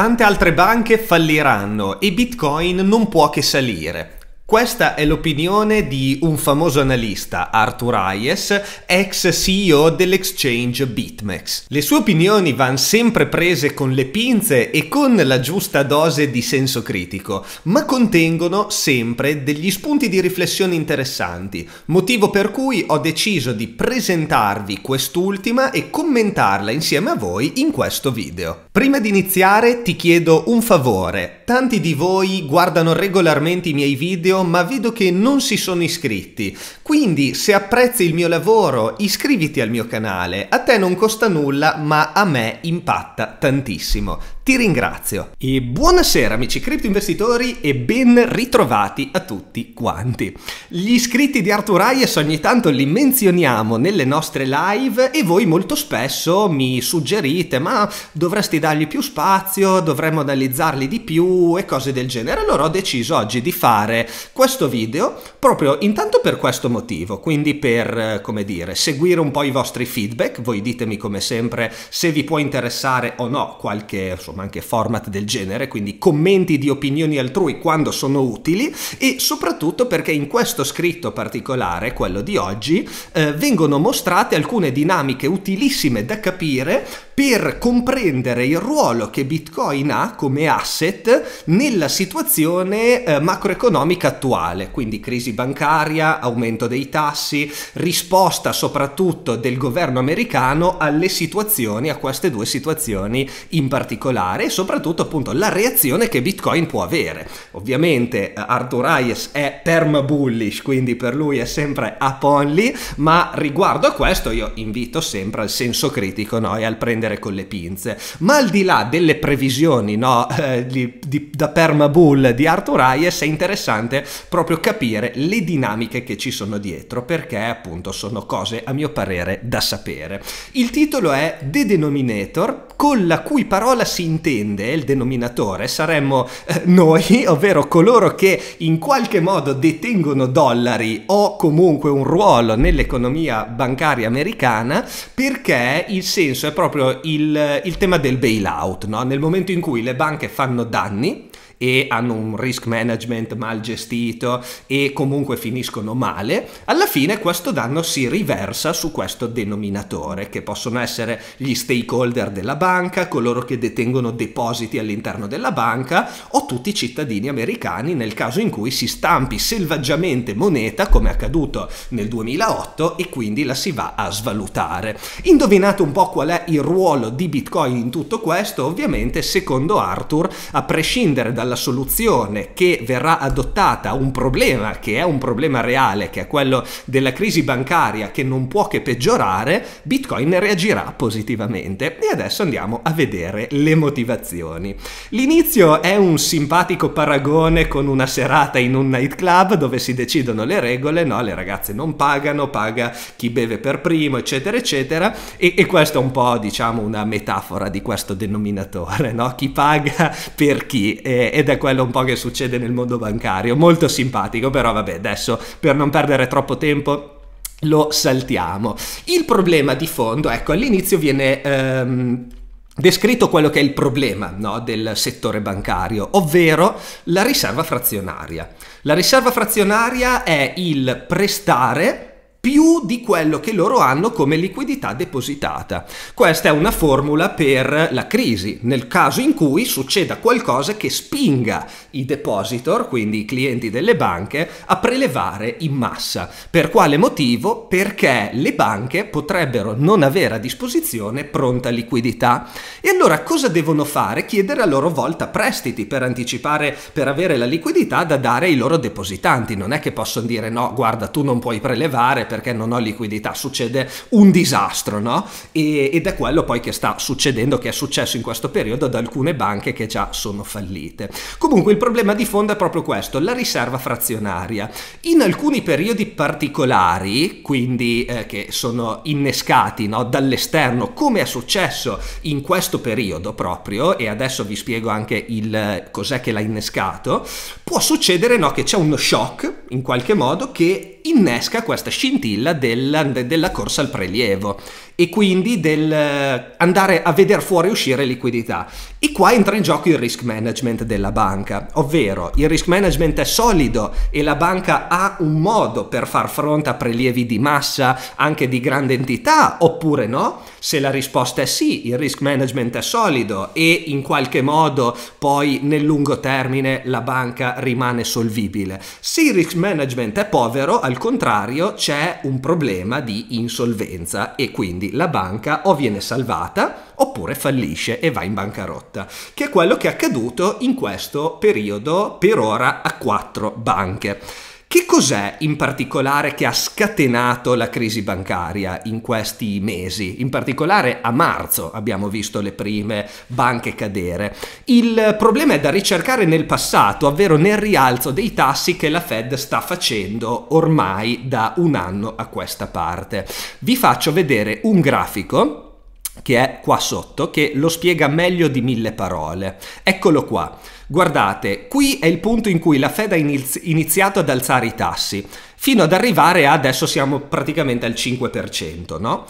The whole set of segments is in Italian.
Tante altre banche falliranno e Bitcoin non può che salire. Questa è l'opinione di un famoso analista, Arthur Hayes, ex CEO dell'exchange BitMEX. Le sue opinioni vanno sempre prese con le pinze e con la giusta dose di senso critico, ma contengono sempre degli spunti di riflessione interessanti, motivo per cui ho deciso di presentarvi quest'ultima e commentarla insieme a voi in questo video. Prima di iniziare ti chiedo un favore. Tanti di voi guardano regolarmente i miei video ma vedo che non si sono iscritti. Quindi se apprezzi il mio lavoro iscriviti al mio canale. A te non costa nulla ma a me impatta tantissimo ti ringrazio. E buonasera amici cripto investitori e ben ritrovati a tutti quanti. Gli iscritti di Arturias ogni tanto li menzioniamo nelle nostre live e voi molto spesso mi suggerite ma dovresti dargli più spazio, dovremmo analizzarli di più e cose del genere. Allora ho deciso oggi di fare questo video proprio intanto per questo motivo, quindi per, eh, come dire, seguire un po' i vostri feedback, voi ditemi come sempre se vi può interessare o no qualche insomma, ma anche format del genere, quindi commenti di opinioni altrui quando sono utili e soprattutto perché in questo scritto particolare, quello di oggi, eh, vengono mostrate alcune dinamiche utilissime da capire per comprendere il ruolo che Bitcoin ha come asset nella situazione eh, macroeconomica attuale, quindi crisi bancaria, aumento dei tassi, risposta soprattutto del governo americano alle situazioni, a queste due situazioni in particolare fare e soprattutto appunto la reazione che Bitcoin può avere. Ovviamente eh, Arthur Hayes è perm bullish, quindi per lui è sempre up only, ma riguardo a questo io invito sempre al senso critico no? e al prendere con le pinze. Ma al di là delle previsioni no? Eh, di, di, da perm bull di Arthur Hayes è interessante proprio capire le dinamiche che ci sono dietro perché appunto sono cose a mio parere da sapere. Il titolo è The Denominator con la cui parola si intende intende, il denominatore, saremmo eh, noi, ovvero coloro che in qualche modo detengono dollari o comunque un ruolo nell'economia bancaria americana, perché il senso è proprio il, il tema del bailout, no? nel momento in cui le banche fanno danni, e hanno un risk management mal gestito e comunque finiscono male, alla fine questo danno si riversa su questo denominatore che possono essere gli stakeholder della banca, coloro che detengono depositi all'interno della banca o tutti i cittadini americani nel caso in cui si stampi selvaggiamente moneta come è accaduto nel 2008 e quindi la si va a svalutare. Indovinate un po' qual è il ruolo di Bitcoin in tutto questo? Ovviamente secondo Arthur, a prescindere dalla alla soluzione che verrà adottata a un problema che è un problema reale, che è quello della crisi bancaria che non può che peggiorare, Bitcoin reagirà positivamente. E adesso andiamo a vedere le motivazioni. L'inizio è un simpatico paragone con una serata in un nightclub dove si decidono le regole, no, le ragazze non pagano, paga chi beve per primo, eccetera, eccetera, e, e questa è un po', diciamo, una metafora di questo denominatore, no? chi paga per chi. Eh, ed è quello un po' che succede nel mondo bancario, molto simpatico, però vabbè, adesso per non perdere troppo tempo lo saltiamo. Il problema di fondo, ecco, all'inizio viene... Ehm, descritto quello che è il problema no, del settore bancario, ovvero la riserva frazionaria. La riserva frazionaria è il prestare più di quello che loro hanno come liquidità depositata. Questa è una formula per la crisi, nel caso in cui succeda qualcosa che spinga i depositor, quindi i clienti delle banche, a prelevare in massa. Per quale motivo? Perché le banche potrebbero non avere a disposizione pronta liquidità. E allora cosa devono fare? Chiedere a loro volta prestiti per anticipare, per avere la liquidità da dare ai loro depositanti. Non è che possono dire no, guarda, tu non puoi prelevare perché non ho liquidità, succede un disastro, no? E, ed è quello poi che sta succedendo, che è successo in questo periodo ad alcune banche che già sono fallite. Comunque il problema di fondo è proprio questo, la riserva frazionaria. In alcuni periodi particolari, quindi eh, che sono innescati no, dall'esterno, come è successo in questo periodo proprio, e adesso vi spiego anche il cos'è che l'ha innescato, può succedere no, che c'è uno shock in qualche modo che innesca questa scintilla scintilla della, della corsa al prelievo e quindi del eh, andare a vedere fuori uscire liquidità. E qua entra in gioco il risk management della banca, ovvero il risk management è solido e la banca ha un modo per far fronte a prelievi di massa anche di grande entità oppure no? Se la risposta è sì, il risk management è solido e in qualche modo poi nel lungo termine la banca rimane solvibile. Se il risk management è povero, al contrario, c'è un problema di insolvenza e quindi la banca o viene salvata oppure fallisce e va in bancarotta, che è quello che è accaduto in questo periodo per ora a quattro banche. Che cos'è in particolare che ha scatenato la crisi bancaria in questi mesi? In particolare a marzo abbiamo visto le prime banche cadere. Il problema è da ricercare nel passato, ovvero nel rialzo dei tassi che la Fed sta facendo ormai da un anno a questa parte. Vi faccio vedere un grafico che è qua sotto, che lo spiega meglio di mille parole. Eccolo qua. Guardate, qui è il punto in cui la Fed ha iniziato ad alzare i tassi, fino ad arrivare a adesso siamo praticamente al 5%, no?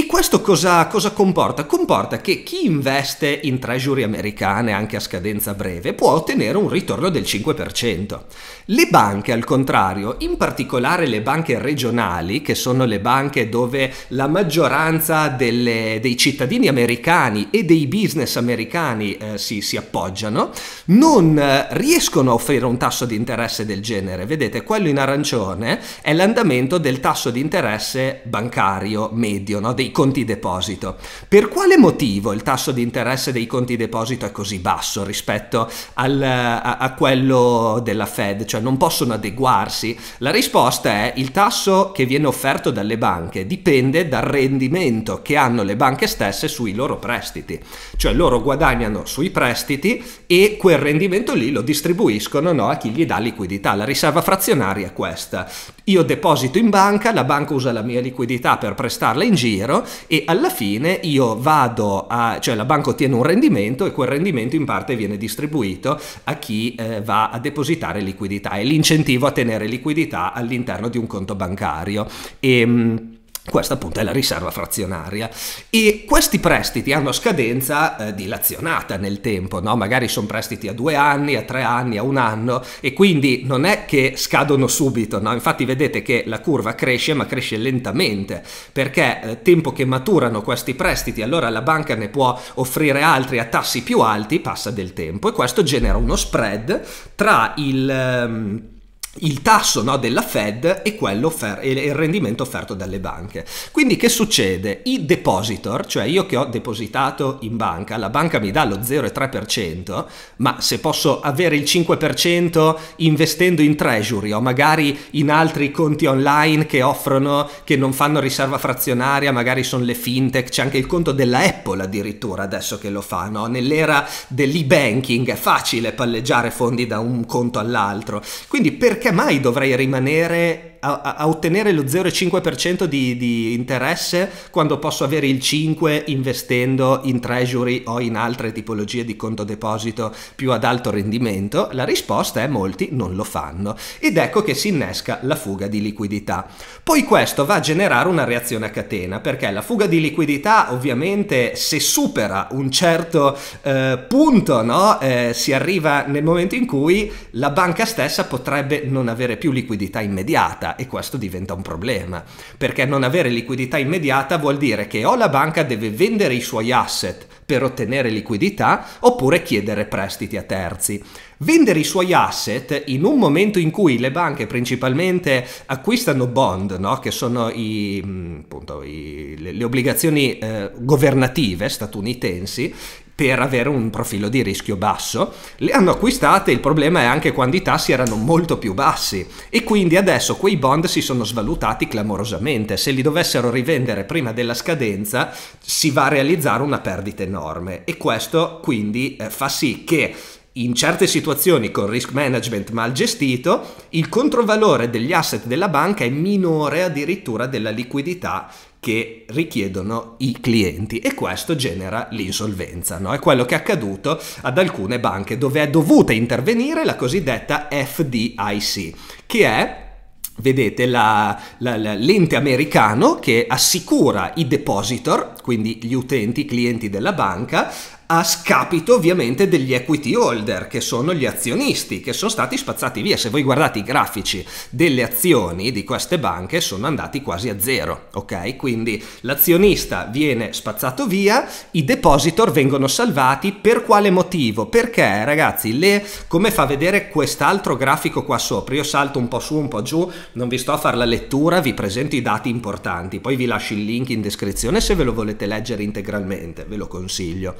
E questo cosa, cosa, comporta? Comporta che chi investe in treasury americane anche a scadenza breve può ottenere un ritorno del 5%. Le banche al contrario, in particolare le banche regionali, che sono le banche dove la maggioranza delle, dei cittadini americani e dei business americani eh, si, si, appoggiano, non eh, riescono a offrire un tasso di interesse del genere. Vedete, quello in arancione è l'andamento del tasso di interesse bancario medio, no? dei dei conti deposito. Per quale motivo il tasso di interesse dei conti deposito è così basso rispetto al, a, a quello della Fed? Cioè non possono adeguarsi? La risposta è il tasso che viene offerto dalle banche dipende dal rendimento che hanno le banche stesse sui loro prestiti. Cioè loro guadagnano sui prestiti e quel rendimento lì lo distribuiscono no, a chi gli dà liquidità. La riserva frazionaria è questa. Io deposito in banca, la banca usa la mia liquidità per prestarla in giro zero e alla fine io vado a, cioè la banca ottiene un rendimento e quel rendimento in parte viene distribuito a chi eh, va a depositare liquidità, è l'incentivo a tenere liquidità all'interno di un conto bancario. E, ehm, questa appunto è la riserva frazionaria e questi prestiti hanno scadenza eh, dilazionata nel tempo, no? magari sono prestiti a due anni, a tre anni, a un anno e quindi non è che scadono subito, no? infatti vedete che la curva cresce ma cresce lentamente perché eh, tempo che maturano questi prestiti allora la banca ne può offrire altri a tassi più alti, passa del tempo e questo genera uno spread tra il... Ehm, il tasso no, della Fed e quello e il rendimento offerto dalle banche. Quindi che succede? I depositor, cioè io che ho depositato in banca, la banca mi dà lo 0,3%, ma se posso avere il 5% investendo in treasury o magari in altri conti online che offrono, che non fanno riserva frazionaria, magari sono le fintech, c'è anche il conto della Apple addirittura adesso che lo fa, no? nell'era dell'e-banking è facile palleggiare fondi da un conto all'altro. Quindi perché perché mai dovrei rimanere a, a, ottenere lo 0,5% di, di interesse quando posso avere il 5% investendo in treasury o in altre tipologie di conto deposito più ad alto rendimento? La risposta è molti non lo fanno ed ecco che si innesca la fuga di liquidità. Poi questo va a generare una reazione a catena perché la fuga di liquidità ovviamente se supera un certo eh, punto no? eh, si arriva nel momento in cui la banca stessa potrebbe non avere più liquidità immediata immediata e questo diventa un problema, perché non avere liquidità immediata vuol dire che o la banca deve vendere i suoi asset per ottenere liquidità oppure chiedere prestiti a terzi. Vendere i suoi asset in un momento in cui le banche principalmente acquistano bond, no? che sono i, appunto, i, le, le, obbligazioni eh, governative statunitensi, per avere un profilo di rischio basso. Le hanno acquistate, il problema è anche quando i tassi erano molto più bassi e quindi adesso quei bond si sono svalutati clamorosamente. Se li dovessero rivendere prima della scadenza si va a realizzare una perdita enorme e questo quindi eh, fa sì che in certe situazioni con risk management mal gestito, il controvalore degli asset della banca è minore addirittura della liquidità che richiedono i clienti e questo genera l'insolvenza. No? È quello che è accaduto ad alcune banche dove è dovuta intervenire la cosiddetta FDIC, che è Vedete l'ente americano che assicura i depositor, quindi gli utenti, i clienti della banca, a scapito ovviamente degli equity holder, che sono gli azionisti, che sono stati spazzati via. Se voi guardate i grafici delle azioni di queste banche, sono andati quasi a zero, ok? Quindi l'azionista viene spazzato via, i depositor vengono salvati, per quale motivo? Perché, ragazzi, le, come fa vedere quest'altro grafico qua sopra, io salto un po' su, un po' giù, non vi sto a fare la lettura, vi presento i dati importanti, poi vi lascio il link in descrizione se ve lo volete leggere integralmente, ve lo consiglio.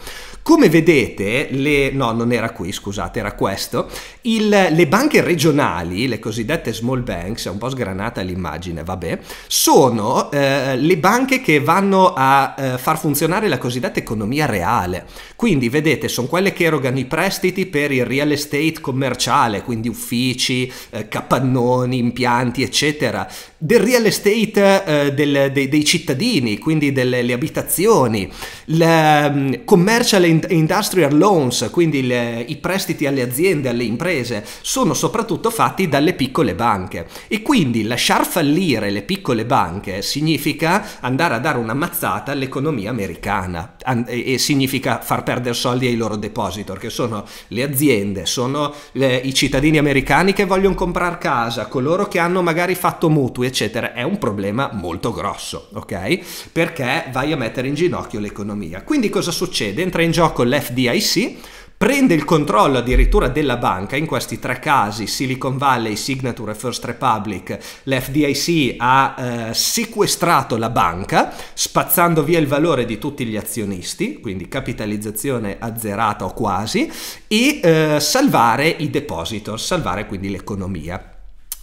Come vedete, le... no, non era qui, scusate, era questo. Il... le banche regionali, le cosiddette small banks, è un po' sgranata l'immagine, vabbè, sono eh, le banche che vanno a eh, far funzionare la cosiddetta economia reale. Quindi, vedete, sono quelle che erogano i prestiti per il real estate commerciale, quindi uffici, eh, capannoni, impianti, eccetera, del real estate eh, del... dei, cittadini, quindi delle abitazioni, la mm, commercial e industrial loans, quindi le, i prestiti alle aziende, alle imprese, sono soprattutto fatti dalle piccole banche. E quindi lasciar fallire le piccole banche significa andare a dare una mazzata all'economia americana e, e significa far perdere soldi ai loro depositor, che sono le aziende, sono le, i cittadini americani che vogliono comprare casa, coloro che hanno magari fatto mutui, eccetera. È un problema molto grosso, ok? Perché vai a mettere in ginocchio l'economia. Quindi cosa succede? Entra in gioco però con l'FDIC, prende il controllo addirittura della banca, in questi tre casi Silicon Valley, Signature e First Republic, l'FDIC ha eh, sequestrato la banca spazzando via il valore di tutti gli azionisti, quindi capitalizzazione azzerata o quasi, e eh, salvare i depositors, salvare quindi l'economia.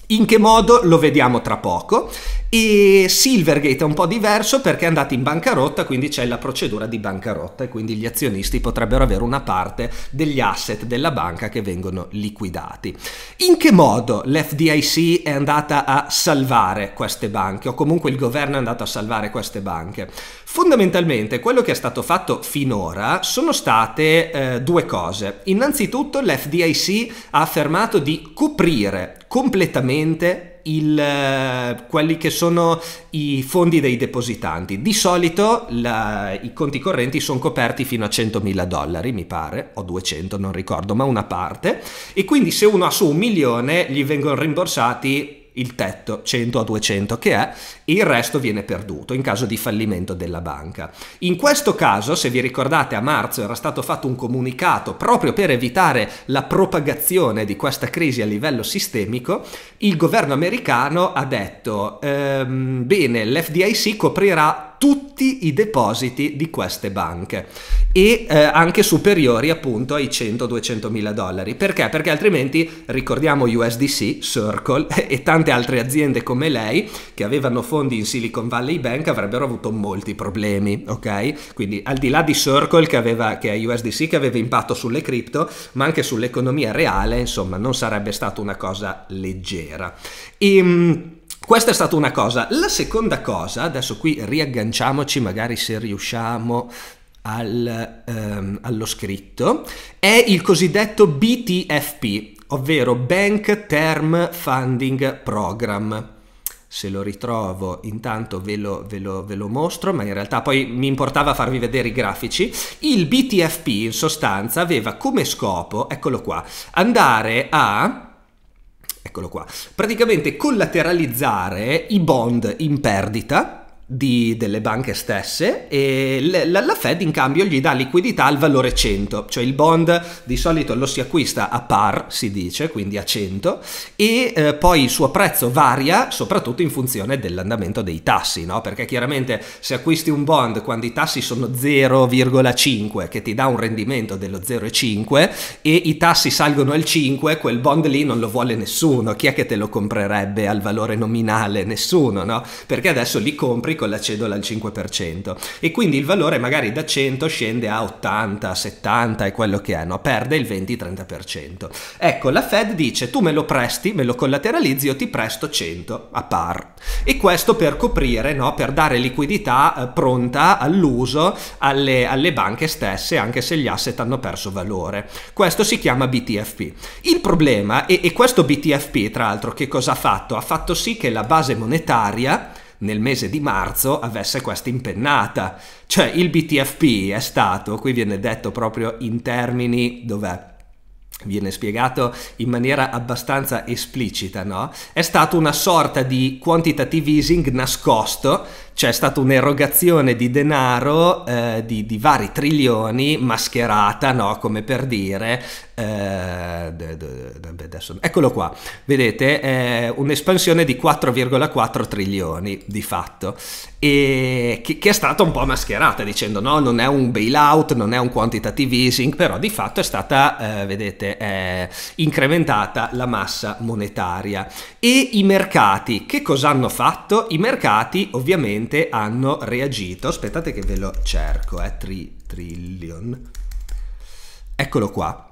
In che modo lo vediamo tra poco. E Silvergate è un po' diverso perché è andato in bancarotta, quindi c'è la procedura di bancarotta e quindi gli azionisti potrebbero avere una parte degli asset della banca che vengono liquidati. In che modo l'FDIC è andata a salvare queste banche o comunque il governo è andato a salvare queste banche? Fondamentalmente quello che è stato fatto finora sono state eh, due cose. Innanzitutto l'FDIC ha affermato di coprire completamente il, eh, quelli che sono i fondi dei depositanti. Di solito la, i conti correnti sono coperti fino a 100.000 dollari, mi pare, o 200, non ricordo, ma una parte. E quindi se uno ha su un milione gli vengono rimborsati il tetto 100 a 200 che è, il resto viene perduto in caso di fallimento della banca. In questo caso, se vi ricordate, a marzo era stato fatto un comunicato proprio per evitare la propagazione di questa crisi a livello sistemico, il governo americano ha detto, ehm, bene, l'FDIC coprirà tutti i depositi di queste banche e eh, anche superiori appunto ai 100-200 mila dollari. Perché? Perché altrimenti ricordiamo USDC, Circle e tante altre aziende come lei che avevano fondi in Silicon Valley Bank avrebbero avuto molti problemi, ok? Quindi al di là di Circle che, aveva, che è USDC che aveva impatto sulle cripto, ma anche sull'economia reale, insomma non sarebbe stata una cosa leggera. E, ehm, questa è stata una cosa. La seconda cosa, adesso qui riagganciamoci magari se riusciamo al, ehm, allo scritto, è il cosiddetto BTFP, ovvero Bank Term Funding Program. Se lo ritrovo intanto ve lo, ve, lo, ve lo, mostro, ma in realtà poi mi importava farvi vedere i grafici. Il BTFP in sostanza aveva come scopo, eccolo qua, andare a eccolo qua, praticamente collateralizzare i bond in perdita di, delle banche stesse e la, la, Fed in cambio gli dà liquidità al valore 100, cioè il bond di solito lo si acquista a par, si dice, quindi a 100 e eh, poi il suo prezzo varia soprattutto in funzione dell'andamento dei tassi, no? perché chiaramente se acquisti un bond quando i tassi sono 0,5 che ti dà un rendimento dello 0,5 e i tassi salgono al 5, quel bond lì non lo vuole nessuno, chi è che te lo comprerebbe al valore nominale? Nessuno, no? Perché adesso li compri libri con la cedola al 5% e quindi il valore magari da 100 scende a 80, 70 e quello che è, no? perde il 20-30%. Ecco, la Fed dice tu me lo presti, me lo collateralizzi, io ti presto 100 a par. E questo per coprire, no? per dare liquidità eh, pronta all'uso alle, alle banche stesse, anche se gli asset hanno perso valore. Questo si chiama BTFP. Il problema, e, e questo BTFP tra l'altro che cosa ha fatto? Ha fatto sì che la base monetaria nel mese di marzo avesse questa impennata. Cioè il BTFP è stato, qui viene detto proprio in termini, dov'è? viene spiegato in maniera abbastanza esplicita, no? È stato una sorta di quantitative easing nascosto c'è stata un'erogazione di denaro eh, di, di, vari trilioni mascherata, no? come per dire, eh, adesso, eccolo qua, vedete, eh, un'espansione di 4,4 trilioni di fatto, e che, che, è stata un po' mascherata dicendo no, non è un bailout, non è un quantitative easing, però di fatto è stata, eh, vedete, incrementata la massa monetaria. E i mercati, che cosa hanno fatto? I mercati ovviamente effettivamente hanno reagito. Aspettate che ve lo cerco, eh, tri, trillion. Eccolo qua.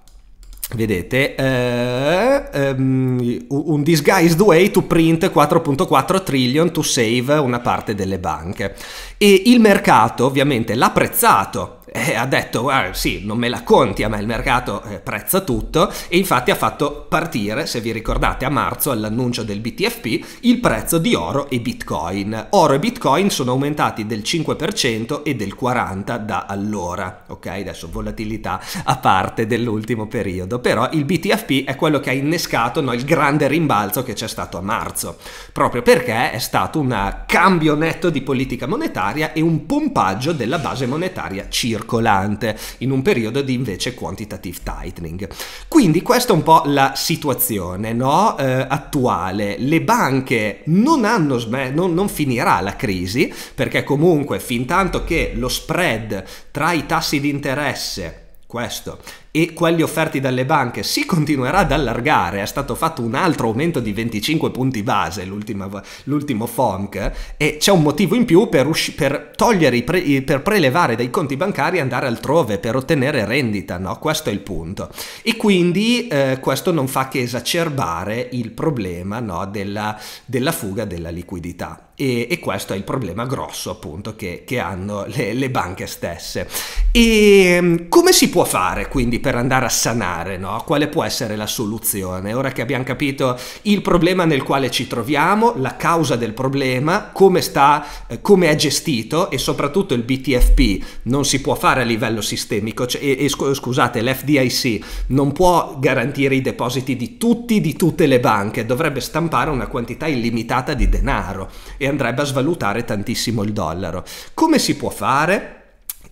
Vedete, eh, um, un disguised way to print 4.4 trillion to save una parte delle banche. E il mercato ovviamente l'ha apprezzato eh, ha detto guarda ah, sì non me la conti a me il mercato eh, prezza tutto e infatti ha fatto partire se vi ricordate a marzo all'annuncio del BTFP il prezzo di oro e bitcoin oro e bitcoin sono aumentati del 5% e del 40% da allora ok adesso volatilità a parte dell'ultimo periodo però il BTFP è quello che ha innescato no, il grande rimbalzo che c'è stato a marzo proprio perché è stato un cambio netto di politica monetaria e un pompaggio della base monetaria circa circolante in un periodo di invece quantitative tightening. Quindi questa è un po' la situazione no? eh, attuale. Le banche non hanno smesso, non, non finirà la crisi perché comunque fin tanto che lo spread tra i tassi di interesse questo e quelli offerti dalle banche si continuerà ad allargare, è stato fatto un altro aumento di 25 punti base l'ultimo FONC e c'è un motivo in più per, per togliere pre per prelevare dai conti bancari e andare altrove per ottenere rendita, no? questo è il punto. E quindi eh, questo non fa che esacerbare il problema no? della, della fuga della liquidità. E, e, questo è il problema grosso appunto che, che hanno le, le, banche stesse. E ehm, come si può fare quindi per andare a sanare, no? Quale può essere la soluzione? Ora che abbiamo capito il problema nel quale ci troviamo, la causa del problema, come, sta, eh, come è gestito e soprattutto il BTFP non si può fare a livello sistemico cioè, e, e, scusate, l'FDIC non può garantire i depositi di tutti, di tutte le banche, dovrebbe stampare una quantità illimitata di denaro e andrebbe a svalutare tantissimo il dollaro. Come si può fare?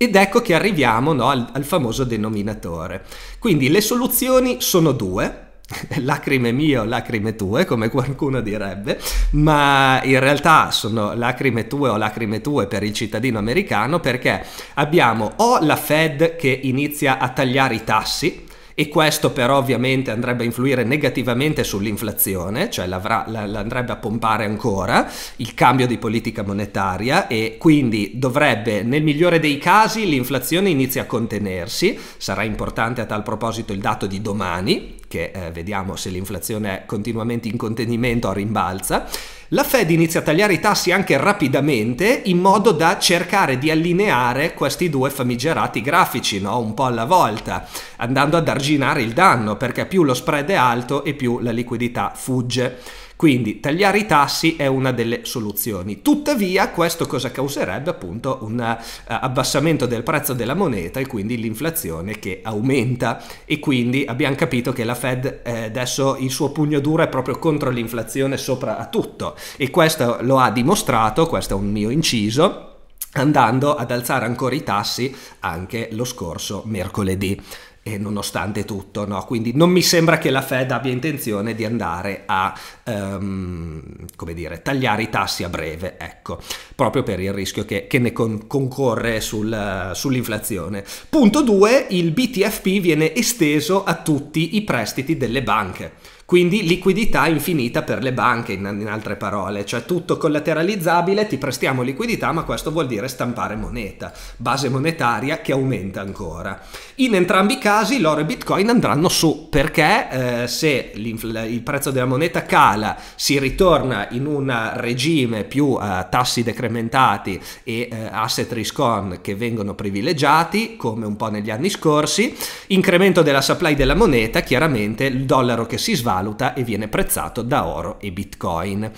Ed ecco che arriviamo no, al, al famoso denominatore. Quindi le soluzioni sono due, lacrime mie o lacrime tue, come qualcuno direbbe, ma in realtà sono lacrime tue o lacrime tue per il cittadino americano perché abbiamo o la Fed che inizia a tagliare i tassi, e questo però ovviamente andrebbe a influire negativamente sull'inflazione, cioè l'andrebbe a pompare ancora il cambio di politica monetaria e quindi dovrebbe nel migliore dei casi l'inflazione inizia a contenersi, sarà importante a tal proposito il dato di domani, che eh, vediamo se l'inflazione è continuamente in contenimento o rimbalza, la Fed inizia a tagliare i tassi anche rapidamente in modo da cercare di allineare questi due famigerati grafici, no? un po' alla volta, andando ad arginare il danno perché più lo spread è alto e più la liquidità fugge. Quindi tagliare i tassi è una delle soluzioni. Tuttavia questo cosa causerebbe appunto un eh, abbassamento del prezzo della moneta e quindi l'inflazione che aumenta e quindi abbiamo capito che la Fed eh, adesso il suo pugno duro è proprio contro l'inflazione sopra a tutto e questo lo ha dimostrato, questo è un mio inciso andando ad alzare ancora i tassi anche lo scorso mercoledì e nonostante tutto, no? quindi non mi sembra che la Fed abbia intenzione di andare a um, come dire, tagliare i tassi a breve, ecco, proprio per il rischio che, che ne con, concorre sul, sull'inflazione. Punto 2, il BTFP viene esteso a tutti i prestiti delle banche. Quindi liquidità infinita per le banche, in, in altre parole, cioè tutto collateralizzabile, ti prestiamo liquidità, ma questo vuol dire stampare moneta, base monetaria che aumenta ancora. In entrambi i casi l'oro e bitcoin andranno su perché eh, se il prezzo della moneta cala, si ritorna in un regime più eh, tassi decrementati e eh, asset risk on che vengono privilegiati, come un po' negli anni scorsi, incremento della supply della moneta, chiaramente il dollaro che si svaga valuta e viene prezzato da oro e bitcoin.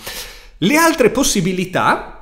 Le altre possibilità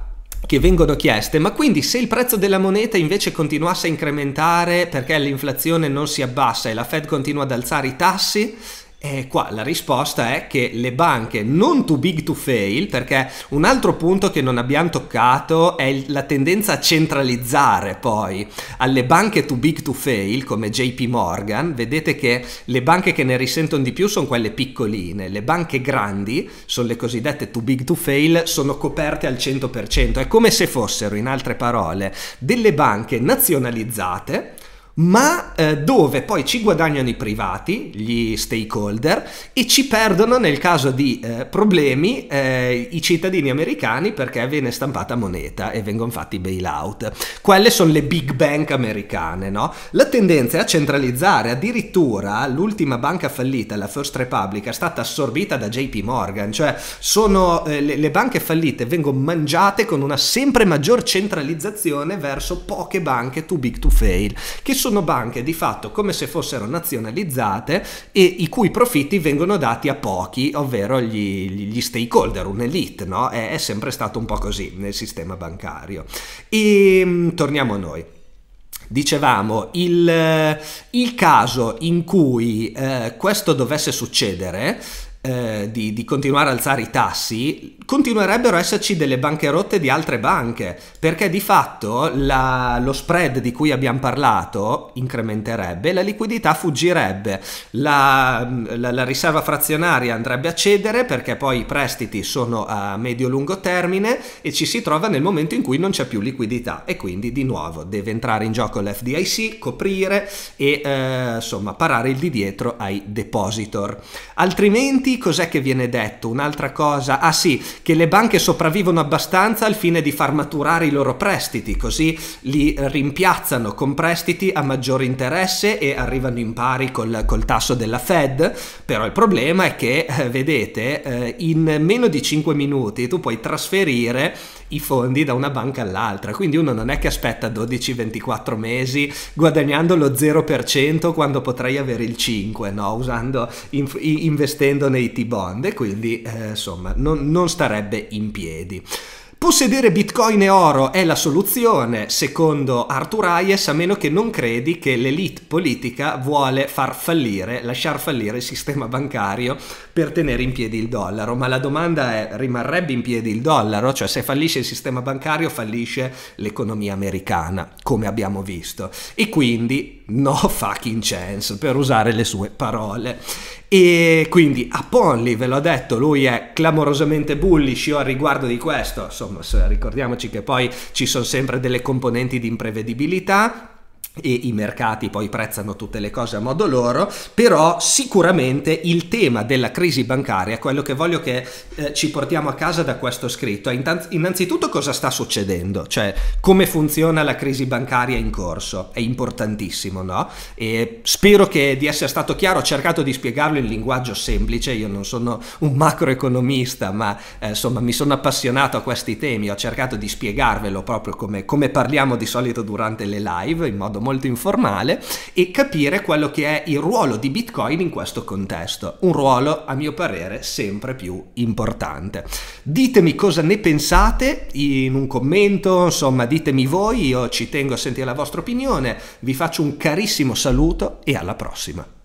che vengono chieste, ma quindi se il prezzo della moneta invece continuasse a incrementare perché l'inflazione non si abbassa e la Fed continua ad alzare i tassi, e qua la risposta è che le banche non too big to fail, perché un altro punto che non abbiamo toccato è la tendenza a centralizzare poi alle banche too big to fail come JP Morgan, vedete che le banche che ne risentono di più sono quelle piccoline, le banche grandi sono le cosiddette too big to fail, sono coperte al 100%, è come se fossero in altre parole delle banche nazionalizzate ma eh, dove poi ci guadagnano i privati, gli stakeholder, e ci perdono nel caso di eh, problemi eh, i cittadini americani perché viene stampata moneta e vengono fatti bailout. Quelle sono le big bank americane, no? La tendenza è a centralizzare, addirittura l'ultima banca fallita, la First Republic, è stata assorbita da JP Morgan, cioè sono, eh, le, le banche fallite vengono mangiate con una sempre maggior centralizzazione verso poche banche too big to fail, che sono sono banche di fatto come se fossero nazionalizzate e i cui profitti vengono dati a pochi, ovvero gli, gli stakeholder, un'elite, no? È, è sempre stato un po' così nel sistema bancario. E ehm, torniamo a noi dicevamo, il, il, caso in cui eh, questo dovesse succedere eh, di, di, continuare a alzare i tassi, continuerebbero ad esserci delle bancarotte di altre banche, perché di fatto la, lo spread di cui abbiamo parlato incrementerebbe, la liquidità fuggirebbe, la, la, la riserva frazionaria andrebbe a cedere perché poi i prestiti sono a medio-lungo termine e ci si trova nel momento in cui non c'è più liquidità e quindi di nuovo deve entrare in gioco l'FDIC, coprire e eh, insomma parare il di dietro ai depositor. Altrimenti Uniti cos'è che viene detto? Un'altra cosa, ah sì, che le banche sopravvivono abbastanza al fine di far maturare i loro prestiti, così li rimpiazzano con prestiti a maggior interesse e arrivano in pari col, col tasso della Fed, però il problema è che, eh, vedete, eh, in meno di 5 minuti tu puoi trasferire i fondi da una banca all'altra, quindi uno non è che aspetta 12-24 mesi guadagnando lo 0% quando potrei avere il 5, no? Usando, investendo nei security bond e quindi eh, insomma non, non starebbe in piedi. Possedere bitcoin e oro è la soluzione, secondo Arthur Hayes, a meno che non credi che l'elite politica vuole far fallire, lasciar fallire il sistema bancario per tenere in piedi il dollaro. Ma la domanda è, rimarrebbe in piedi il dollaro? Cioè se fallisce il sistema bancario fallisce l'economia americana, come abbiamo visto. E quindi no fucking chance, per usare le sue parole. E quindi a Ponley, ve l'ho detto, lui è clamorosamente bullish io a riguardo di questo. Insomma, ricordiamoci che poi ci sono sempre delle componenti di imprevedibilità e i mercati poi prezzano tutte le cose a modo loro, però sicuramente il tema della crisi bancaria, quello che voglio che eh, ci portiamo a casa da questo scritto, è innanzitutto cosa sta succedendo, cioè come funziona la crisi bancaria in corso, è importantissimo, no? E spero che di essere stato chiaro, ho cercato di spiegarlo in linguaggio semplice, io non sono un macroeconomista, ma eh, insomma mi sono appassionato a questi temi, ho cercato di spiegarvelo proprio come, come parliamo di solito durante le live, in modo molto informale e capire quello che è il ruolo di Bitcoin in questo contesto. Un ruolo, a mio parere, sempre più importante. Ditemi cosa ne pensate in un commento, insomma, ditemi voi, io ci tengo a sentire la vostra opinione. Vi faccio un carissimo saluto e alla prossima.